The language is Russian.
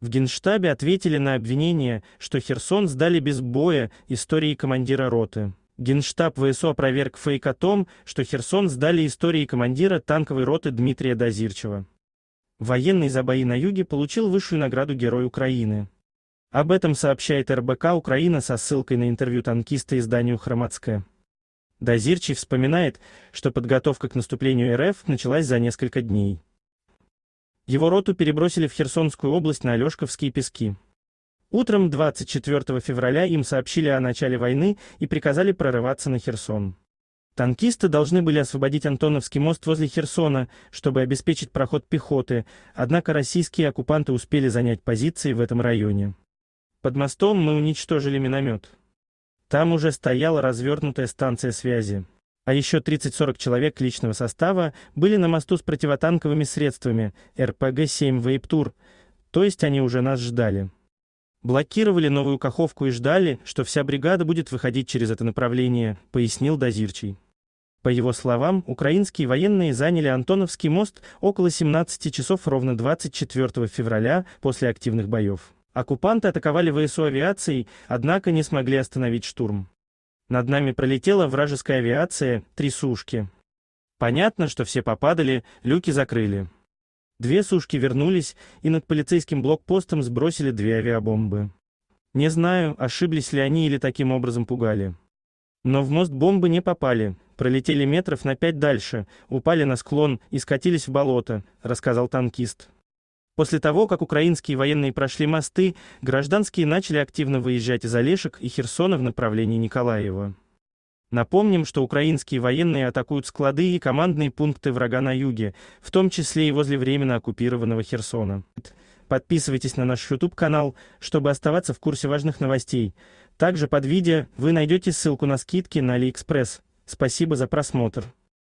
В Генштабе ответили на обвинение, что Херсон сдали без боя истории командира роты. Генштаб ВСУ опроверг фейк о том, что Херсон сдали истории командира танковой роты Дмитрия Дозирчева. Военный за бои на юге получил высшую награду Герой Украины. Об этом сообщает РБК Украина со ссылкой на интервью танкиста изданию «Хромацкая». Дозирчий вспоминает, что подготовка к наступлению РФ началась за несколько дней. Его роту перебросили в Херсонскую область на Алешковские пески. Утром 24 февраля им сообщили о начале войны и приказали прорываться на Херсон. Танкисты должны были освободить Антоновский мост возле Херсона, чтобы обеспечить проход пехоты, однако российские оккупанты успели занять позиции в этом районе. Под мостом мы уничтожили миномет. Там уже стояла развернутая станция связи а еще 30-40 человек личного состава были на мосту с противотанковыми средствами РПГ-7 «Вейптур», то есть они уже нас ждали. Блокировали новую Каховку и ждали, что вся бригада будет выходить через это направление, пояснил Дозирчий. По его словам, украинские военные заняли Антоновский мост около 17 часов ровно 24 февраля после активных боев. Оккупанты атаковали ВСУ авиацией, однако не смогли остановить штурм. Над нами пролетела вражеская авиация, три сушки. Понятно, что все попадали, люки закрыли. Две сушки вернулись и над полицейским блокпостом сбросили две авиабомбы. Не знаю, ошиблись ли они или таким образом пугали. Но в мост бомбы не попали, пролетели метров на пять дальше, упали на склон и скатились в болото, рассказал танкист. После того, как украинские военные прошли мосты, гражданские начали активно выезжать из Олешек и Херсона в направлении Николаева. Напомним, что украинские военные атакуют склады и командные пункты врага на юге, в том числе и возле временно оккупированного Херсона. Подписывайтесь на наш YouTube-канал, чтобы оставаться в курсе важных новостей. Также под видео вы найдете ссылку на скидки на AliExpress. Спасибо за просмотр.